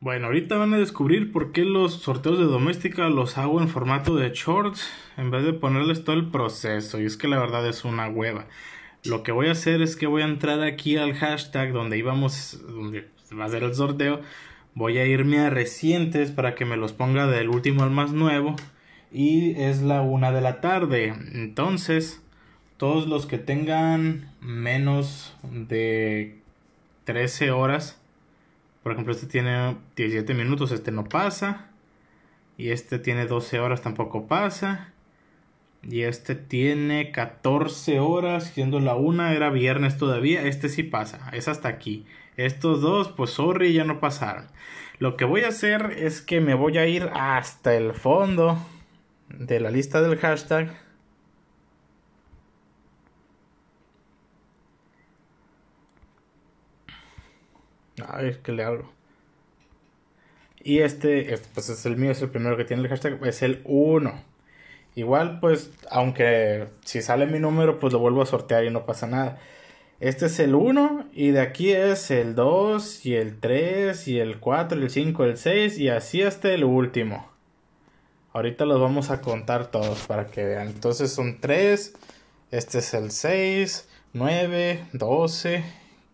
Bueno, ahorita van a descubrir por qué los sorteos de doméstica los hago en formato de shorts en vez de ponerles todo el proceso. Y es que la verdad es una hueva. Lo que voy a hacer es que voy a entrar aquí al hashtag donde íbamos, donde va a ser el sorteo. Voy a irme a recientes para que me los ponga del último al más nuevo. Y es la una de la tarde. Entonces, todos los que tengan menos de 13 horas por ejemplo, este tiene 17 minutos, este no pasa. Y este tiene 12 horas, tampoco pasa. Y este tiene 14 horas, siendo la una era viernes todavía. Este sí pasa, es hasta aquí. Estos dos, pues sorry, ya no pasaron. Lo que voy a hacer es que me voy a ir hasta el fondo de la lista del hashtag A ver, que le hago. Y este, pues es el mío, es el primero que tiene el hashtag, es el 1. Igual, pues, aunque si sale mi número, pues lo vuelvo a sortear y no pasa nada. Este es el 1 y de aquí es el 2 y el 3 y el 4, y el 5, el 6 y así hasta el último. Ahorita los vamos a contar todos para que vean. Entonces son 3, este es el 6, 9, 12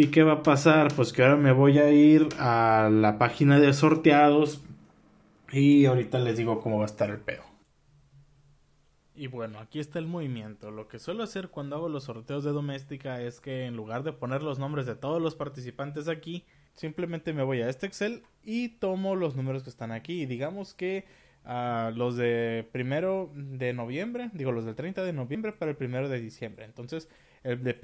¿Y qué va a pasar? Pues que ahora me voy a ir a la página de sorteados y ahorita les digo cómo va a estar el pedo. Y bueno, aquí está el movimiento. Lo que suelo hacer cuando hago los sorteos de doméstica es que en lugar de poner los nombres de todos los participantes aquí, simplemente me voy a este Excel y tomo los números que están aquí. Y digamos que ah, los de primero de noviembre, digo los del 30 de noviembre para el primero de diciembre. Entonces, el de,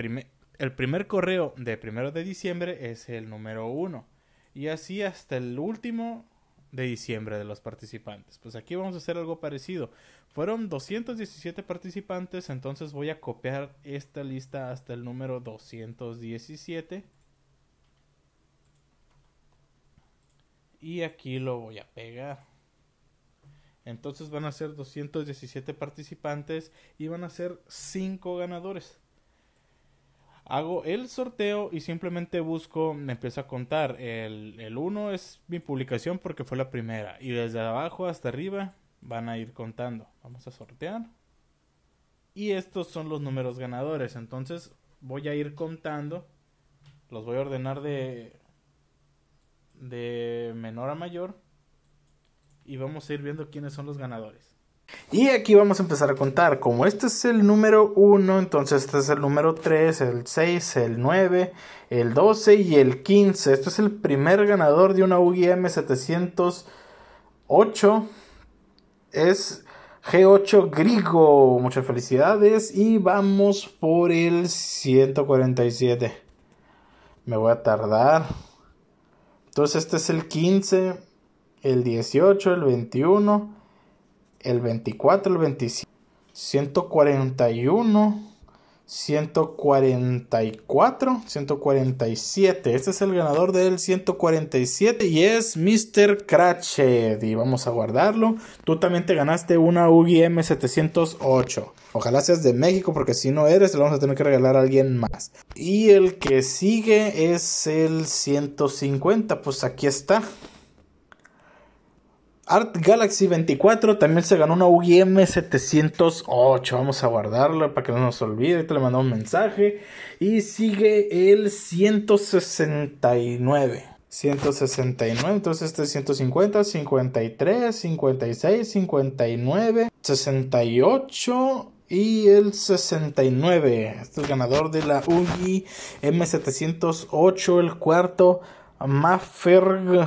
el primer correo de primero de diciembre es el número uno. Y así hasta el último de diciembre de los participantes. Pues aquí vamos a hacer algo parecido. Fueron 217 participantes, entonces voy a copiar esta lista hasta el número 217. Y aquí lo voy a pegar. Entonces van a ser 217 participantes y van a ser 5 ganadores hago el sorteo y simplemente busco, me empiezo a contar. El 1 es mi publicación porque fue la primera. Y desde abajo hasta arriba van a ir contando. Vamos a sortear. Y estos son los números ganadores. Entonces voy a ir contando. Los voy a ordenar de, de menor a mayor. Y vamos a ir viendo quiénes son los ganadores. Y aquí vamos a empezar a contar. Como este es el número 1, entonces este es el número 3, el 6, el 9, el 12 y el 15. Este es el primer ganador de una UGM 708. Es G8 Grigo. Muchas felicidades. Y vamos por el 147. Me voy a tardar. Entonces este es el 15, el 18, el 21 el 24, el 25, 141, 144, 147. Este es el ganador del 147 y es Mr. Cratchet. Y vamos a guardarlo. Tú también te ganaste una UGM 708. Ojalá seas de México porque si no eres, te vamos a tener que regalar a alguien más. Y el que sigue es el 150. Pues aquí está. Art Galaxy 24 también se ganó una UGM 708. Vamos a guardarla para que no nos olvide. Te le mandó un mensaje. Y sigue el 169. 169, entonces este es 150, 53, 56, 59, 68 y el 69. Este es el ganador de la UGI M708, el cuarto Maferg.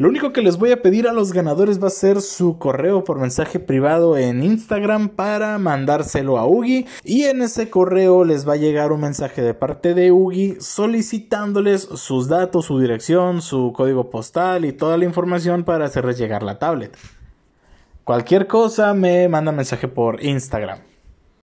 Lo único que les voy a pedir a los ganadores va a ser su correo por mensaje privado en Instagram para mandárselo a Ugi y en ese correo les va a llegar un mensaje de parte de Ugi solicitándoles sus datos, su dirección, su código postal y toda la información para hacerles llegar la tablet. Cualquier cosa me manda mensaje por Instagram.